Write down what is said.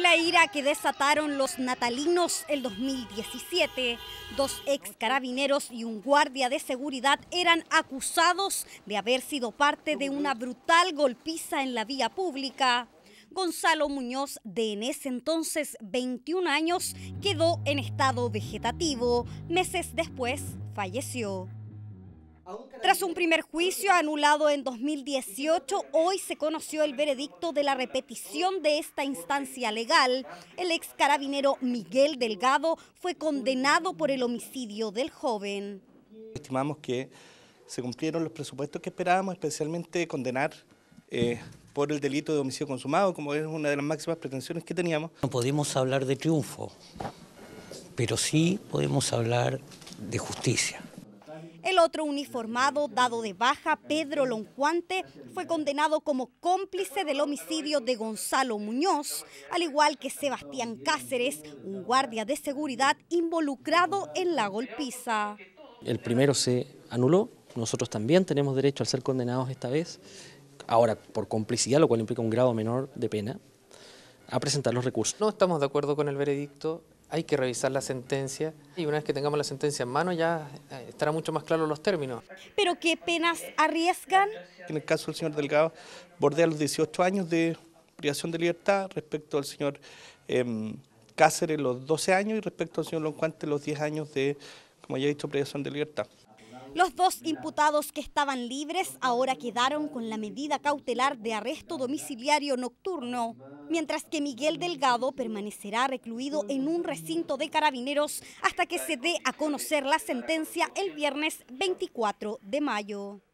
la ira que desataron los natalinos el 2017. Dos ex carabineros y un guardia de seguridad eran acusados de haber sido parte de una brutal golpiza en la vía pública. Gonzalo Muñoz, de en ese entonces 21 años, quedó en estado vegetativo. Meses después falleció. Tras un primer juicio anulado en 2018, hoy se conoció el veredicto de la repetición de esta instancia legal. El ex carabinero Miguel Delgado fue condenado por el homicidio del joven. Estimamos que se cumplieron los presupuestos que esperábamos, especialmente condenar eh, por el delito de homicidio consumado, como es una de las máximas pretensiones que teníamos. No podemos hablar de triunfo, pero sí podemos hablar de justicia. El otro uniformado, dado de baja, Pedro Lonjuante, fue condenado como cómplice del homicidio de Gonzalo Muñoz, al igual que Sebastián Cáceres, un guardia de seguridad involucrado en la golpiza. El primero se anuló, nosotros también tenemos derecho a ser condenados esta vez, ahora por complicidad, lo cual implica un grado menor de pena, a presentar los recursos. No estamos de acuerdo con el veredicto, hay que revisar la sentencia y una vez que tengamos la sentencia en mano ya eh, estará mucho más claro los términos. ¿Pero qué penas arriesgan? En el caso del señor Delgado, bordea los 18 años de privación de libertad respecto al señor em, Cáceres los 12 años y respecto al señor Loncuante los 10 años de, como ya he dicho, privación de libertad. Los dos imputados que estaban libres ahora quedaron con la medida cautelar de arresto domiciliario nocturno, mientras que Miguel Delgado permanecerá recluido en un recinto de carabineros hasta que se dé a conocer la sentencia el viernes 24 de mayo.